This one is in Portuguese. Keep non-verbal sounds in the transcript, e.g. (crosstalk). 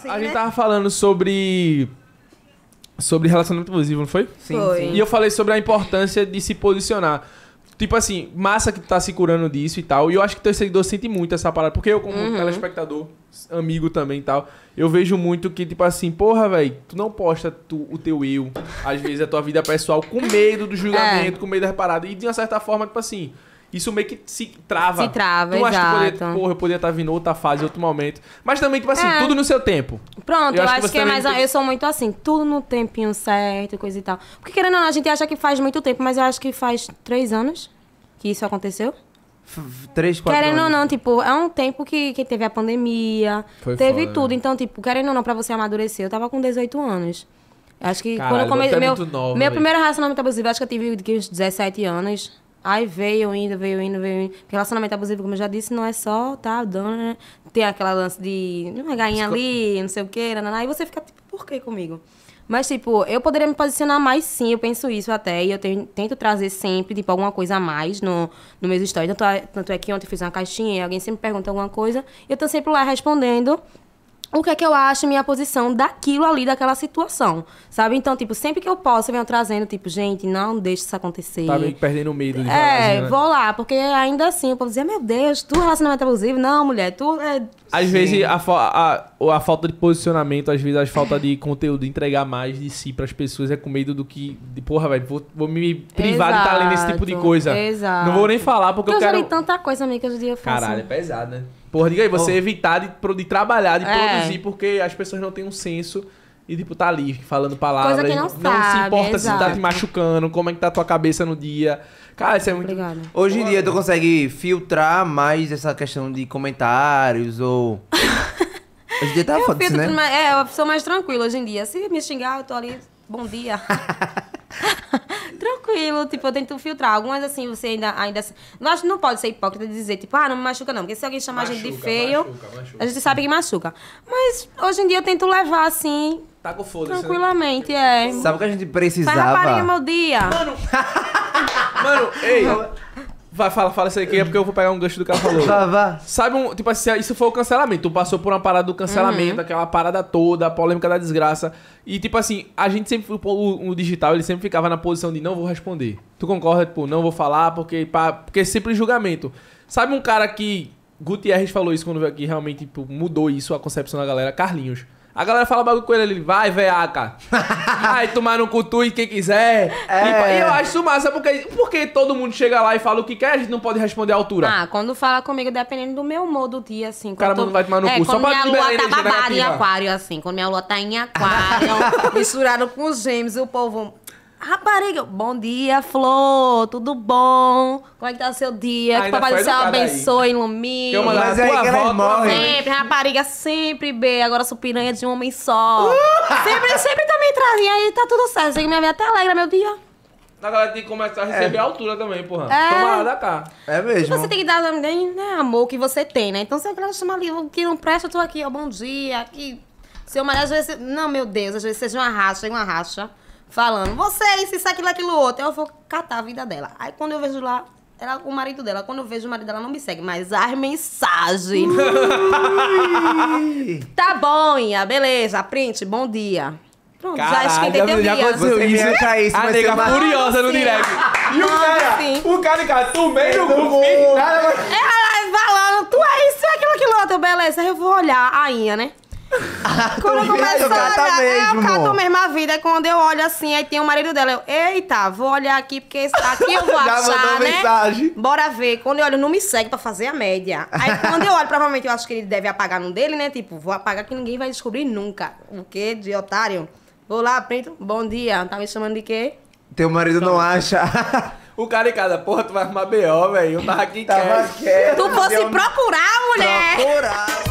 Sim, a né? gente tava falando sobre. Sobre relacionamento abusivo, não foi? Sim, foi. sim. E eu falei sobre a importância de se posicionar. Tipo assim, massa que tu tá se curando disso e tal. E eu acho que teu seguidor sente muito essa parada. Porque eu, como uhum. telespectador, amigo também e tal, eu vejo muito que, tipo assim, porra, velho, tu não posta tu, o teu eu, às vezes, a tua vida pessoal, com medo do é. julgamento, é. com medo da reparada. E de uma certa forma, tipo assim isso meio que se trava. Se trava, então, exato. Acho que poderia, porra, eu poderia estar tá vindo outra fase, outro momento. Mas também, tipo assim, é. tudo no seu tempo. Pronto, eu, acho, acho que, que é mais... Tem... Eu sou muito assim, tudo no tempinho certo, e coisa e tal. Porque, querendo ou não, a gente acha que faz muito tempo, mas eu acho que faz três anos que isso aconteceu. Três, quatro Querendo anos. ou não, tipo, é um tempo que, que teve a pandemia, Foi teve foda, tudo. Né? Então, tipo, querendo ou não, pra você amadurecer, eu tava com 18 anos. Acho que Caralho, quando eu comecei. Meu, nova, meu primeiro relacionamento abusivo, acho que eu tive uns 17 anos. Aí veio indo, veio indo, veio indo. Porque relacionamento abusivo, como eu já disse, não é só, tá, dando, né? Tem aquela lance de uma gainha ali, não sei o quê, nananá, aí você fica tipo, por que comigo? Mas, tipo, eu poderia me posicionar mais sim, eu penso isso até. E eu tenho, tento trazer sempre, tipo, alguma coisa a mais no, no meus stories. Tanto é, tanto é que ontem eu fiz uma caixinha e alguém sempre pergunta alguma coisa. eu tô sempre lá respondendo o que é que eu acho, minha posição daquilo ali, daquela situação, sabe? Então, tipo, sempre que eu posso, eu venho trazendo, tipo, gente, não deixe isso acontecer. Tá meio perdendo medo de É, assim, né? vou lá, porque ainda assim, eu posso dizer, meu Deus, tu relacionamento abusivo? Não, mulher, tu é... Às Sim. vezes, a, a, a, falta de posicionamento, às vezes, a falta de conteúdo, entregar mais de si para as pessoas é com medo do que, de, porra, velho, vou, vou, me privar exato, de estar tá lendo esse tipo de coisa. Exato. Não vou nem falar, porque eu, quero... Eu já li tanta coisa, amiga, que hoje em dia eu faço. Caralho, é pesado, né? Porra, diga aí, você oh. evitar de, de, trabalhar, de é. produzir, porque as pessoas não têm um senso e, tipo, tá ali falando palavras. Coisa que não, não sabe, se importa exato. se tá te machucando, como é que tá a tua cabeça no dia. Cara, isso é muito. Obrigada. Hoje em dia tu consegue filtrar mais essa questão de comentários ou. (laughs) Hoje em dia tá foda né? Mais, é, eu sou mais tranquila hoje em dia. Se me xingar, eu tô ali. Bom dia. (laughs) tranquilo, tipo, eu tento filtrar. Algumas, assim, você ainda. ainda nós não pode ser hipócrita de dizer, tipo, ah, não me machuca, não. Porque se alguém chamar machuca, a gente de feio, machuca, machuca. a gente sabe que machuca. Mas hoje em dia eu tento levar, assim. Tá com foda né? Tranquilamente, é. Sabe o que a gente precisava? Vai, rapariga, meu dia. Mano. (laughs) Mano, ei. Vai, fala, fala isso aqui, é porque eu vou pegar um gancho do que ela falou. Vá, vá. Sabe um. Tipo assim, isso foi o cancelamento. Tu passou por uma parada do cancelamento, uhum. aquela parada toda, a polêmica da desgraça. E, tipo assim, a gente sempre. O, o, digital, ele sempre ficava na posição de não vou responder. Tu concorda? Tipo, não vou falar, porque. Pá, porque é sempre julgamento. Sabe um cara que. Gutierrez falou isso quando veio aqui, realmente tipo, mudou isso, a concepção da galera. Carlinhos. A galera fala bagulho com ele, ele vai, veaca. (laughs) Vai tomar no cutu e quem quiser. É. E, e, eu acho isso massa, porque, porque todo mundo chega lá e fala o que quer, a gente não pode responder à altura. Ah, quando fala comigo, dependendo do meu modo do dia, assim. O cara tô... vai tomar no é, cu. Só quando minha lua tá babada em aquário, assim. Quando minha lua tá em aquário, (laughs) misturado com os gêmeos, o povo rapariga, bom dia, Flor, tudo bom? Como é que tá o seu dia? que o papai do céu abençoe, ilumine. Eu Mas aí é que elas morrem. Sempre, rapariga, sempre, B. Agora sou piranha de um homem só. Uh! Sempre, sempre também trazem. Aí tá tudo certo. Chega minha vida até alegra meu dia. A galera tem que começar a receber é. a altura também, porra. É. Toma da cá. É mesmo. E você tem que dar também, né, amor que você tem, né? Então se a galera chamar ali, que não presta, eu tô aqui, ó, bom dia, aqui... Seu marido às vezes. Não, meu Deus, às vezes seja uma racha, uma racha falando, você é isso, aquilo, aquilo, outro. Eu vou catar a vida dela. Aí quando eu vejo lá, era o marido dela. Quando eu vejo o marido dela, não me segue, mas as mensagens. tá bom, Inha, beleza. Print, bom dia. Pronto, já esquentei teu já dia. aconteceu isso, é, A nega uma... furiosa no direct. E o cara, tá o cara, cara, o no cu, nada mais. É, ela falando, tu é isso, é aquilo, aquilo, outro, beleza. Aí eu vou olhar a Inha, né? (laughs) quando começa a olhar, é, eu cato mesmo a vida. Quando eu olho assim, aí tem o marido dela. Eu, eita, vou olhar aqui, porque aqui eu vou (laughs) Já mandou né? mensagem. Bora ver. Quando eu olho, não me segue pra fazer a média. Aí quando eu olho, provavelmente eu acho que ele deve apagar no dele, né? Tipo, vou apagar que ninguém vai descobrir nunca. O quê de otário? Vou lá, printo. Bom dia. Tá me chamando de quê? Teu marido Pronto. não acha. (laughs) O cara em casa, porra, tu vai arrumar B.O., velho. Eu tava aqui tava quieto. Tu fosse procurar, mulher. Procurar,